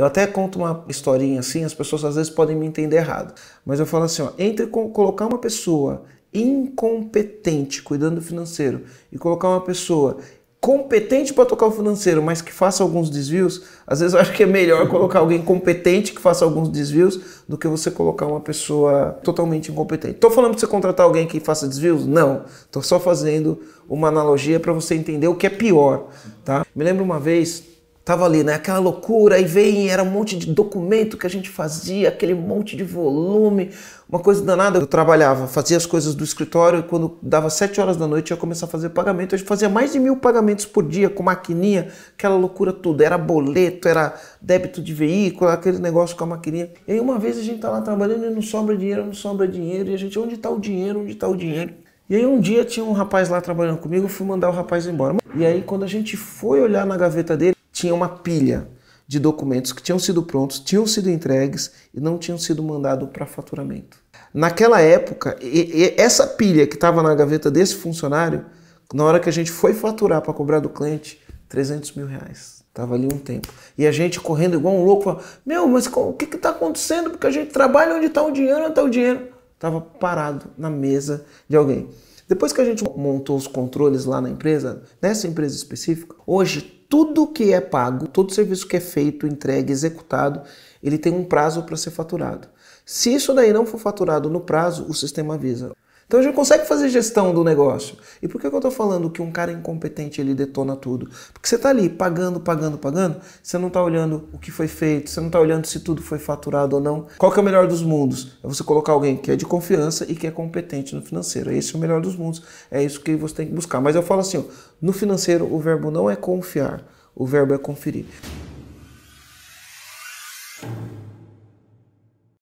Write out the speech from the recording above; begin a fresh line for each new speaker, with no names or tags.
Eu até conto uma historinha assim, as pessoas às vezes podem me entender errado. Mas eu falo assim, ó, entre colocar uma pessoa incompetente cuidando do financeiro e colocar uma pessoa competente para tocar o financeiro, mas que faça alguns desvios, às vezes eu acho que é melhor colocar alguém competente que faça alguns desvios do que você colocar uma pessoa totalmente incompetente. Estou falando para você contratar alguém que faça desvios? Não. Estou só fazendo uma analogia para você entender o que é pior, tá? Me lembro uma vez Tava ali, né? Aquela loucura, e vem, era um monte de documento que a gente fazia, aquele monte de volume, uma coisa danada. Eu trabalhava, fazia as coisas do escritório, e quando dava sete horas da noite eu ia começar a fazer pagamento. A gente fazia mais de mil pagamentos por dia, com maquininha, aquela loucura tudo Era boleto, era débito de veículo, aquele negócio com a maquininha. E aí uma vez a gente tá lá trabalhando e não sobra dinheiro, não sobra dinheiro, e a gente, onde tá o dinheiro, onde tá o dinheiro? E aí um dia tinha um rapaz lá trabalhando comigo, eu fui mandar o rapaz embora. E aí quando a gente foi olhar na gaveta dele, tinha uma pilha de documentos que tinham sido prontos, tinham sido entregues e não tinham sido mandados para faturamento. Naquela época, e, e essa pilha que estava na gaveta desse funcionário, na hora que a gente foi faturar para cobrar do cliente, 300 mil reais. Estava ali um tempo. E a gente correndo igual um louco, falando, meu, mas o que está acontecendo? Porque a gente trabalha onde está o dinheiro, onde está o dinheiro. Estava parado na mesa de alguém. Depois que a gente montou os controles lá na empresa, nessa empresa específica, hoje tudo que é pago, todo serviço que é feito, entregue, executado, ele tem um prazo para ser faturado. Se isso daí não for faturado no prazo, o sistema avisa. Então a gente consegue fazer gestão do negócio. E por que, eu estou falando que um cara incompetente ele detona tudo? Porque você está ali pagando, pagando, pagando, você não está olhando o que foi feito, você não está olhando se tudo foi faturado ou não. Qual que é o melhor dos mundos? É você colocar alguém que é de confiança e que é competente no financeiro. É esse é o melhor dos mundos. É isso que você tem que buscar. Mas eu falo assim, ó, no financeiro o verbo não é confiar, o verbo é conferir.